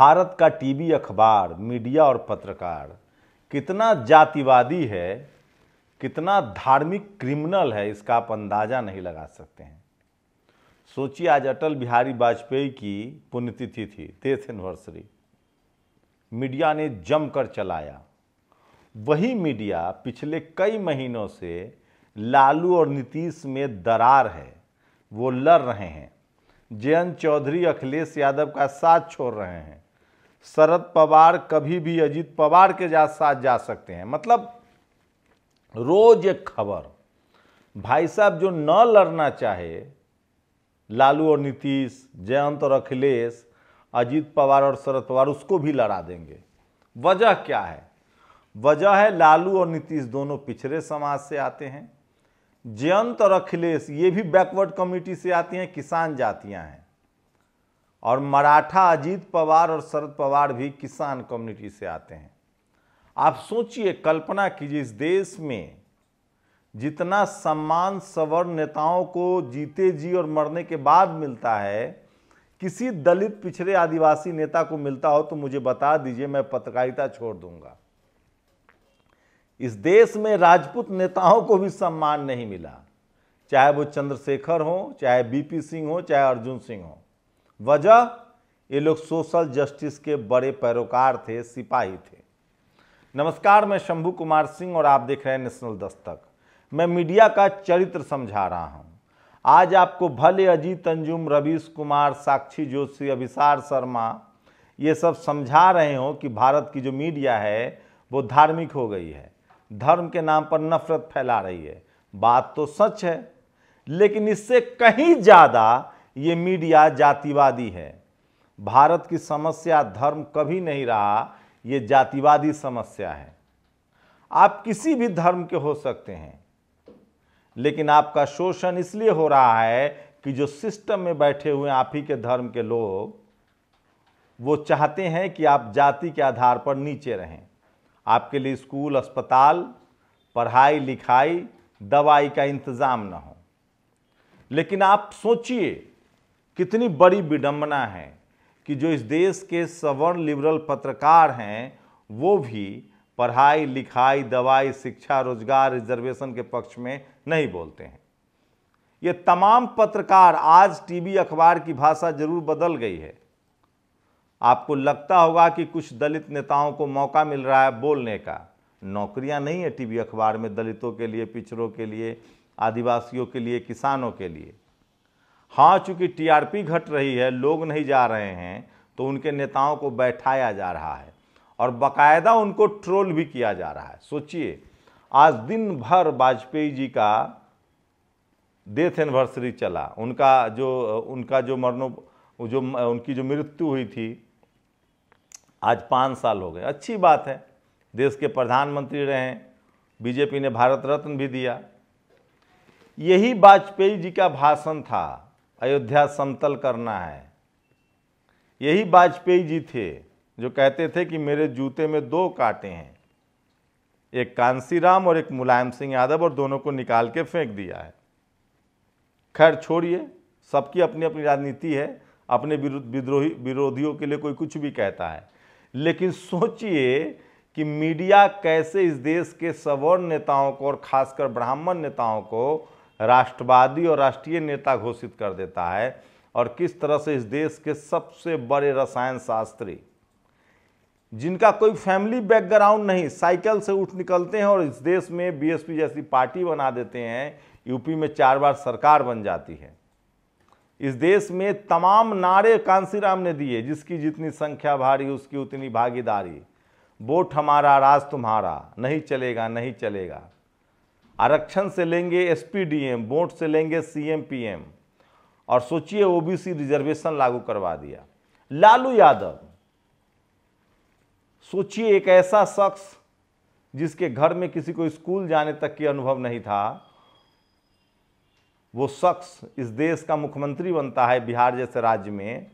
भारत का टीवी अखबार मीडिया और पत्रकार कितना जातिवादी है कितना धार्मिक क्रिमिनल है इसका आप अंदाज़ा नहीं लगा सकते हैं सोचिए आज अटल बिहारी वाजपेयी की पुण्यतिथि थी डेथ एनिवर्सरी मीडिया ने जमकर चलाया वही मीडिया पिछले कई महीनों से लालू और नीतीश में दरार है वो लड़ रहे हैं जयंत चौधरी अखिलेश यादव का साथ छोड़ रहे हैं शरद पवार कभी भी अजीत पवार के जा, साथ जा सकते हैं मतलब रोज एक खबर भाई साहब जो न लड़ना चाहे लालू और नीतीश जयंत और अखिलेश अजीत पवार और शरद पवार उसको भी लड़ा देंगे वजह क्या है वजह है लालू और नीतीश दोनों पिछड़े समाज से आते हैं जयंत और अखिलेश ये भी बैकवर्ड कम्युनिटी से आती हैं किसान जातियां हैं और मराठा अजीत पवार और शरद पवार भी किसान कम्युनिटी से आते हैं आप सोचिए कल्पना कीजिए इस देश में जितना सम्मान सवर नेताओं को जीते जी और मरने के बाद मिलता है किसी दलित पिछड़े आदिवासी नेता को मिलता हो तो मुझे बता दीजिए मैं पत्रकारिता छोड़ दूंगा इस देश में राजपूत नेताओं को भी सम्मान नहीं मिला चाहे वो चंद्रशेखर हो चाहे बीपी सिंह हो चाहे अर्जुन सिंह हो वजह ये लोग सोशल जस्टिस के बड़े पैरोकार थे सिपाही थे नमस्कार मैं शंभू कुमार सिंह और आप देख रहे हैं नेशनल दस्तक मैं मीडिया का चरित्र समझा रहा हूं आज आपको भले अजीत अंजुम रवीश कुमार साक्षी जोशी अभिसार शर्मा ये सब समझा रहे हो कि भारत की जो मीडिया है वो धार्मिक हो गई है धर्म के नाम पर नफरत फैला रही है बात तो सच है लेकिन इससे कहीं ज़्यादा ये मीडिया जातिवादी है भारत की समस्या धर्म कभी नहीं रहा ये जातिवादी समस्या है आप किसी भी धर्म के हो सकते हैं लेकिन आपका शोषण इसलिए हो रहा है कि जो सिस्टम में बैठे हुए आप ही के धर्म के लोग वो चाहते हैं कि आप जाति के आधार पर नीचे रहें आपके लिए स्कूल अस्पताल पढ़ाई लिखाई दवाई का इंतज़ाम ना हो लेकिन आप सोचिए कितनी बड़ी विडंबना है कि जो इस देश के सवर्ण लिबरल पत्रकार हैं वो भी पढ़ाई लिखाई दवाई शिक्षा रोजगार रिजर्वेशन के पक्ष में नहीं बोलते हैं ये तमाम पत्रकार आज टीवी अखबार की भाषा जरूर बदल गई है आपको लगता होगा कि कुछ दलित नेताओं को मौका मिल रहा है बोलने का नौकरियां नहीं है टीवी अखबार में दलितों के लिए पिछड़ों के लिए आदिवासियों के लिए किसानों के लिए हाँ चूँकि टीआरपी घट रही है लोग नहीं जा रहे हैं तो उनके नेताओं को बैठाया जा रहा है और बकायदा उनको ट्रोल भी किया जा रहा है सोचिए आज दिन भर वाजपेयी जी का डेथ एनिवर्सरी चला उनका जो उनका जो मरणो जो उनकी जो मृत्यु हुई थी आज पाँच साल हो गए अच्छी बात है देश के प्रधानमंत्री रहे बीजेपी ने भारत रत्न भी दिया यही वाजपेयी जी का भाषण था अयोध्या समतल करना है यही वाजपेयी जी थे जो कहते थे कि मेरे जूते में दो कांटे हैं एक कांसी राम और एक मुलायम सिंह यादव और दोनों को निकाल के फेंक दिया है खैर छोड़िए सबकी अपनी अपनी राजनीति है अपने विद्रोही विरोधियों के लिए कोई कुछ भी कहता है लेकिन सोचिए कि मीडिया कैसे इस देश के सवर्ण नेताओं को और खासकर ब्राह्मण नेताओं को राष्ट्रवादी और राष्ट्रीय नेता घोषित कर देता है और किस तरह से इस देश के सबसे बड़े रसायन शास्त्री जिनका कोई फैमिली बैकग्राउंड नहीं साइकिल से उठ निकलते हैं और इस देश में बीएसपी जैसी पार्टी बना देते हैं यूपी में चार बार सरकार बन जाती है इस देश में तमाम नारे कांसीराम ने दिए जिसकी जितनी संख्या भारी उसकी उतनी भागीदारी वोट हमारा राज तुम्हारा नहीं चलेगा नहीं चलेगा आरक्षण से लेंगे एसपीडीएम वोट से लेंगे सीएमपीएम और सोचिए ओबीसी रिजर्वेशन लागू करवा दिया लालू यादव सोचिए एक ऐसा शख्स जिसके घर में किसी को स्कूल जाने तक की अनुभव नहीं था वो शख्स इस देश का मुख्यमंत्री बनता है बिहार जैसे राज्य में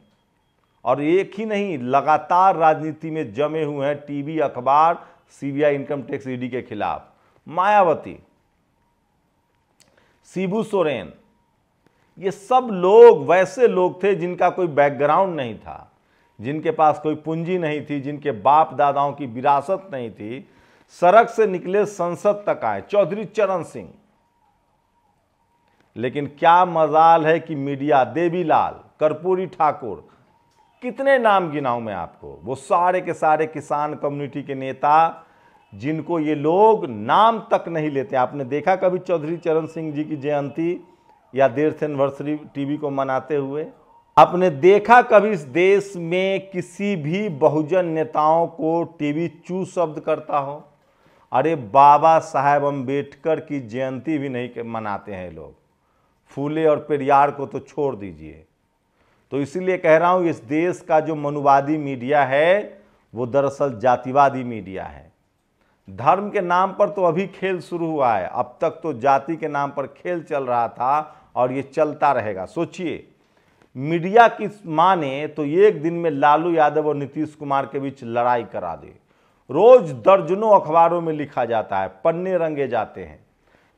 और एक ही नहीं लगातार राजनीति में जमे हुए हैं टीवी अखबार सीबीआई इनकम टैक्स ईडी के खिलाफ मायावती सीबू सोरेन ये सब लोग वैसे लोग थे जिनका कोई बैकग्राउंड नहीं था जिनके पास कोई पूंजी नहीं थी जिनके बाप दादाओं की विरासत नहीं थी सड़क से निकले संसद तक आए चौधरी चरण सिंह लेकिन क्या मजाल है कि मीडिया देवीलाल कर्पूरी ठाकुर कितने नाम गिनाऊं मैं आपको वो सारे के सारे किसान कम्युनिटी के नेता जिनको ये लोग नाम तक नहीं लेते आपने देखा कभी चौधरी चरण सिंह जी की जयंती या डेढ़ एनिवर्सरी टीवी को मनाते हुए आपने देखा कभी इस देश में किसी भी बहुजन नेताओं को टीवी चू शब्द करता हो अरे बाबा साहेब अम्बेडकर की जयंती भी नहीं मनाते हैं लोग फूले और पेरियार को तो छोड़ दीजिए तो इसीलिए कह रहा हूँ इस देश का जो मनुवादी मीडिया है वो दरअसल जातिवादी मीडिया है धर्म के नाम पर तो अभी खेल शुरू हुआ है अब तक तो जाति के नाम पर खेल चल रहा था और ये चलता रहेगा सोचिए मीडिया की माने तो एक दिन में लालू यादव और नीतीश कुमार के बीच लड़ाई करा दे रोज दर्जनों अखबारों में लिखा जाता है पन्ने रंगे जाते हैं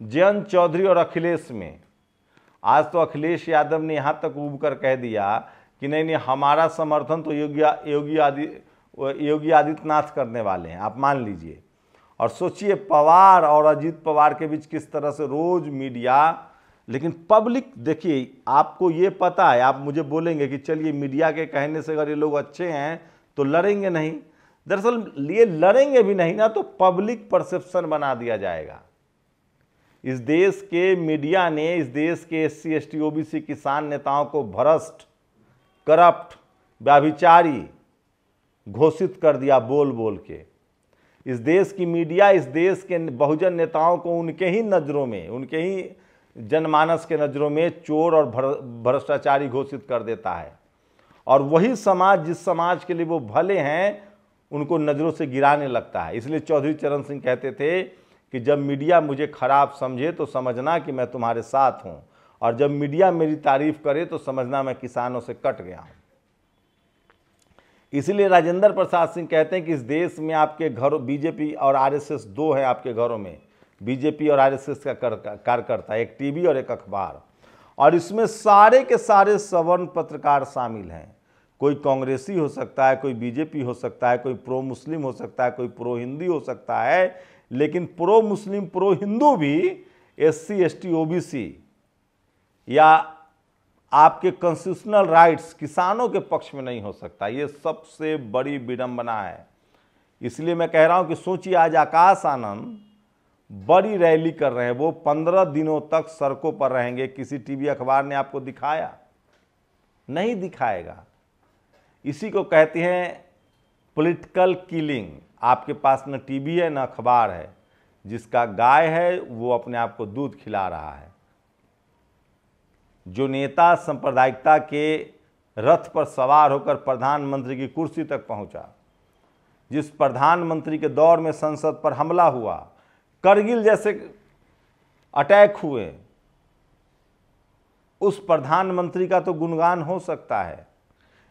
जयंत चौधरी और अखिलेश में आज तो अखिलेश यादव ने यहाँ तक उब कर कह दिया कि नहीं नहीं हमारा समर्थन तो योगी योगी आदि योगी आदित्यनाथ करने वाले हैं आप मान लीजिए और सोचिए पवार और अजीत पवार के बीच किस तरह से रोज मीडिया लेकिन पब्लिक देखिए आपको ये पता है आप मुझे बोलेंगे कि चलिए मीडिया के कहने से अगर ये लोग अच्छे हैं तो लड़ेंगे नहीं दरअसल ये लड़ेंगे भी नहीं ना तो पब्लिक परसेप्शन बना दिया जाएगा इस देश के मीडिया ने इस देश के S C S T O B C किसान नेताओं को भ्रष्ट करप्ट व्याभिचारी घोषित कर दिया बोल बोल के इस देश की मीडिया इस देश के बहुजन नेताओं को उनके ही नज़रों में उनके ही जनमानस के नज़रों में चोर और भ्रष्टाचारी घोषित कर देता है और वही समाज जिस समाज के लिए वो भले हैं उनको नज़रों से गिराने लगता है इसलिए चौधरी चरण सिंह कहते थे कि जब मीडिया मुझे ख़राब समझे तो समझना कि मैं तुम्हारे साथ हूँ और जब मीडिया मेरी तारीफ़ करे तो समझना मैं किसानों से कट गया हूँ इसीलिए राजेंद्र प्रसाद सिंह कहते हैं कि इस देश में आपके घरों बीजेपी और आरएसएस दो है आपके घरों में बीजेपी और आरएसएस का कार्यकर्ता एक टीवी और एक अखबार और इसमें सारे के सारे सवर्ण पत्रकार शामिल हैं कोई कांग्रेसी हो सकता है कोई बीजेपी हो सकता है कोई प्रो मुस्लिम हो सकता है कोई प्रो हिंदी हो सकता है लेकिन प्रो मुस्लिम प्रो हिंदू भी S C S T O B C या आपके कॉन्स्टिट्यूशनल राइट्स किसानों के पक्ष में नहीं हो सकता ये सबसे बड़ी विडम्बना है इसलिए मैं कह रहा हूँ कि सोचिए आज आकाश आनंद बड़ी रैली कर रहे हैं वो पंद्रह दिनों तक सड़कों पर रहेंगे किसी टीवी अखबार ने आपको दिखाया नहीं दिखाएगा इसी को कहते हैं पॉलिटिकल किलिंग आपके पास न टीवी है न अखबार है जिसका गाय है वो अपने आप को दूध खिला रहा है जो नेता सांप्रदायिकता के रथ पर सवार होकर प्रधानमंत्री की कुर्सी तक पहुंचा, जिस प्रधानमंत्री के दौर में संसद पर हमला हुआ करगिल जैसे अटैक हुए उस प्रधानमंत्री का तो गुणगान हो सकता है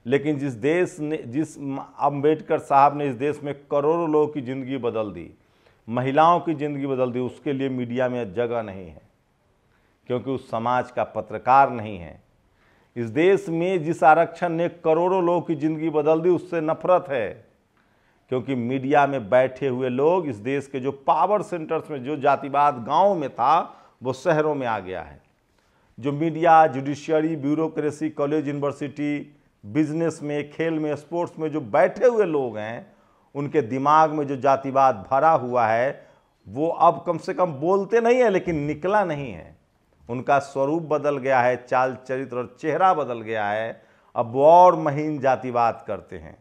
लेकिन जिस देश ने जिस अम्बेडकर साहब ने इस देश में करोड़ों लोगों की ज़िंदगी बदल दी महिलाओं की ज़िंदगी बदल दी उसके लिए मीडिया में जगह नहीं है क्योंकि उस समाज का पत्रकार नहीं है इस देश में जिस आरक्षण ने करोड़ों लोगों की ज़िंदगी बदल दी उससे नफरत है क्योंकि मीडिया में बैठे हुए लोग इस देश के जो पावर सेंटर्स में जो जातिवाद गांव में था वो शहरों में आ गया है जो media judiciary bureaucracy college university business में खेल में स्पोर्ट्स में जो बैठे हुए लोग हैं उनके दिमाग में जो जातिवाद भरा हुआ है वो अब कम से कम बोलते नहीं हैं लेकिन निकला नहीं है उनका स्वरूप बदल गया है चाल चरित्र और चेहरा बदल गया है अब वो और महीन जातिवाद करते हैं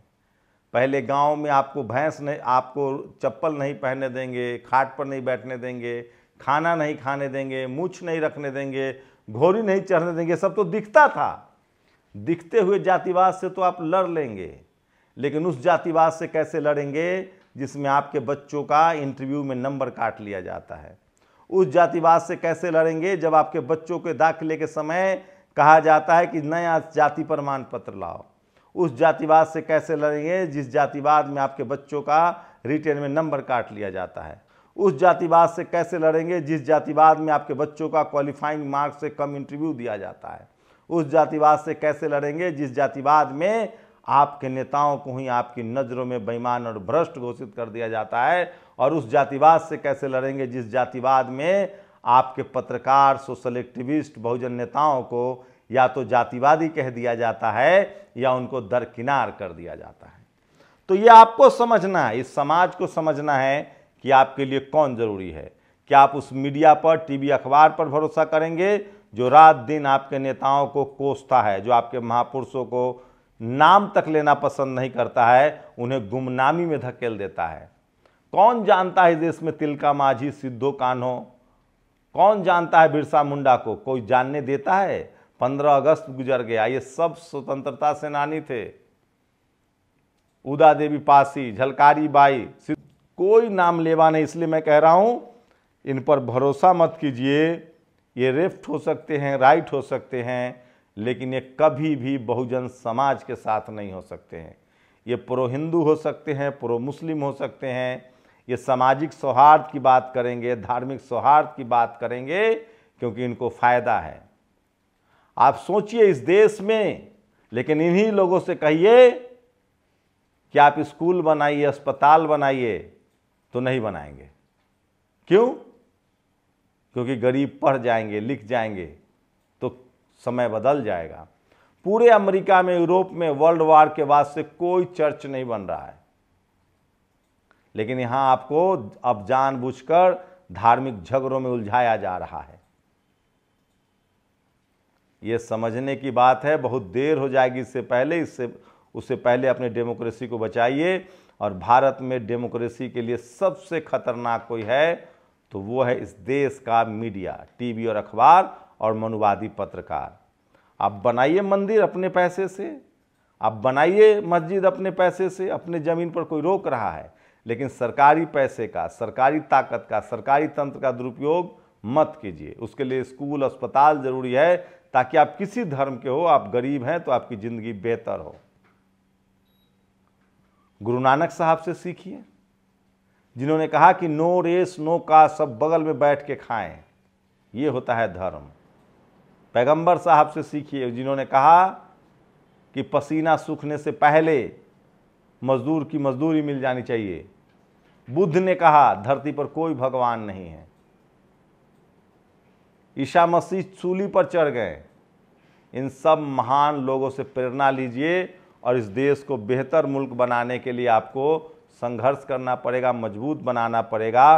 पहले गांव में आपको भैंस नहीं आपको चप्पल नहीं पहनने देंगे खाट पर नहीं बैठने देंगे खाना नहीं खाने देंगे मूछ नहीं रखने देंगे घोड़ी नहीं चढ़ने देंगे सब तो दिखता था दिखते हुए जातिवाद से तो आप लड़ लेंगे लेकिन उस जातिवाद से कैसे लड़ेंगे जिसमें आपके बच्चों का इंटरव्यू में नंबर काट लिया जाता है उस जातिवाद से कैसे लड़ेंगे जब आपके बच्चों के दाखिले के समय कहा जाता है कि नया जाति प्रमाण पत्र लाओ उस जातिवाद से कैसे लड़ेंगे जिस जातिवाद में आपके बच्चों का रिटेन में नंबर काट लिया जाता है उस जातिवाद से कैसे लड़ेंगे जिस जातिवाद में आपके बच्चों का क्वालिफाइंग मार्क्स से कम इंटरव्यू दिया जाता है उस जातिवाद से कैसे लड़ेंगे जिस जातिवाद में आपके नेताओं को ही आपकी नज़रों में बेईमान और भ्रष्ट घोषित कर दिया जाता है और उस जातिवाद से कैसे लड़ेंगे जिस जातिवाद में आपके पत्रकार सोशल एक्टिविस्ट बहुजन नेताओं को या तो जातिवादी कह दिया जाता है या उनको दरकिनार कर दिया जाता है तो ये आपको समझना है इस समाज को समझना है कि आपके लिए कौन ज़रूरी है क्या आप उस मीडिया पर टीवी अखबार पर भरोसा करेंगे जो रात दिन आपके नेताओं को कोसता है जो आपके महापुरुषों को नाम तक लेना पसंद नहीं करता है उन्हें गुमनामी में धकेल देता है कौन जानता है देश में तिलका माझी सिद्धो कान्हो कौन जानता है बिरसा मुंडा को कोई जानने देता है पंद्रह अगस्त गुजर गया ये सब स्वतंत्रता सेनानी थे उदा देवी पासी झलकारी बाई कोई नाम लेवा नहीं इसलिए मैं कह रहा हूँ इन पर भरोसा मत कीजिए ये लेफ्ट हो सकते हैं राइट हो सकते हैं लेकिन ये कभी भी बहुजन समाज के साथ नहीं हो सकते हैं ये प्रो हिंदू हो सकते हैं प्रो मुस्लिम हो सकते हैं ये सामाजिक सौहार्द की बात करेंगे धार्मिक सौहार्द की बात करेंगे क्योंकि इनको फ़ायदा है आप सोचिए इस देश में लेकिन इन्हीं लोगों से कहिए कि आप स्कूल बनाइए अस्पताल बनाइए तो नहीं बनाएंगे क्यों क्योंकि गरीब पढ़ जाएंगे लिख जाएंगे समय बदल जाएगा पूरे अमेरिका में यूरोप में वर्ल्ड वार के बाद से कोई चर्च नहीं बन रहा है लेकिन यहां आपको अब जानबूझकर धार्मिक झगड़ों में उलझाया जा रहा है यह समझने की बात है बहुत देर हो जाएगी इससे पहले इससे उससे पहले अपने डेमोक्रेसी को बचाइए और भारत में डेमोक्रेसी के लिए सबसे खतरनाक कोई है तो वो है इस देश का मीडिया टीवी और अखबार और मनुवादी पत्रकार आप बनाइए मंदिर अपने पैसे से आप बनाइए मस्जिद अपने पैसे से अपने ज़मीन पर कोई रोक रहा है लेकिन सरकारी पैसे का सरकारी ताकत का सरकारी तंत्र का दुरुपयोग मत कीजिए उसके लिए स्कूल अस्पताल ज़रूरी है ताकि आप किसी धर्म के हो आप गरीब हैं तो आपकी ज़िंदगी बेहतर हो गुरु नानक साहब से सीखिए जिन्होंने कहा कि नो रेस नो का सब बगल में बैठ के खाएं ये होता है धर्म पैगंबर साहब से सीखिए जिन्होंने कहा कि पसीना सूखने से पहले मजदूर की मजदूरी मिल जानी चाहिए बुद्ध ने कहा धरती पर कोई भगवान नहीं है ईशा मसीह चूली पर चढ़ गए इन सब महान लोगों से प्रेरणा लीजिए और इस देश को बेहतर मुल्क बनाने के लिए आपको संघर्ष करना पड़ेगा मजबूत बनाना पड़ेगा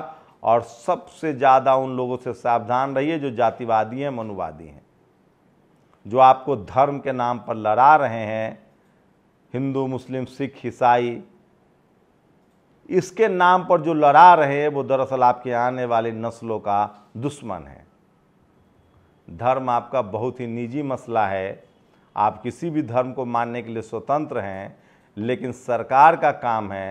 और सबसे ज़्यादा उन लोगों से सावधान रहिए जो जातिवादी हैं मनुवादी हैं जो आपको धर्म के नाम पर लड़ा रहे हैं हिंदू मुस्लिम सिख ईसाई इसके नाम पर जो लड़ा रहे हैं वो दरअसल आपके आने वाली नस्लों का दुश्मन है धर्म आपका बहुत ही निजी मसला है आप किसी भी धर्म को मानने के लिए स्वतंत्र हैं लेकिन सरकार का काम है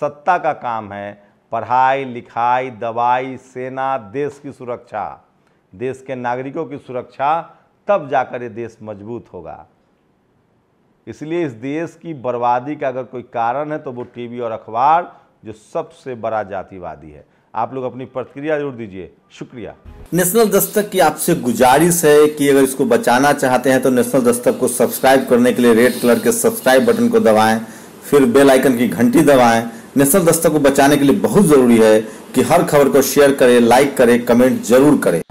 सत्ता का काम है पढ़ाई लिखाई दवाई सेना देश की सुरक्षा देश के नागरिकों की सुरक्षा तब जाकर ये देश मजबूत होगा इसलिए इस देश की बर्बादी का अगर कोई कारण है तो वो टीवी और अखबार जो सबसे बड़ा जातिवादी है आप लोग अपनी प्रतिक्रिया जरूर दीजिए शुक्रिया नेशनल दस्तक की आपसे गुजारिश है कि अगर इसको बचाना चाहते हैं तो नेशनल दस्तक को सब्सक्राइब करने के लिए रेड कलर के सब्सक्राइब बटन को दबाएं फिर बेल आइकन की घंटी दबाएं नेशनल दस्तक को बचाने के लिए बहुत ज़रूरी है कि हर खबर को शेयर करें लाइक करें कमेंट जरूर करें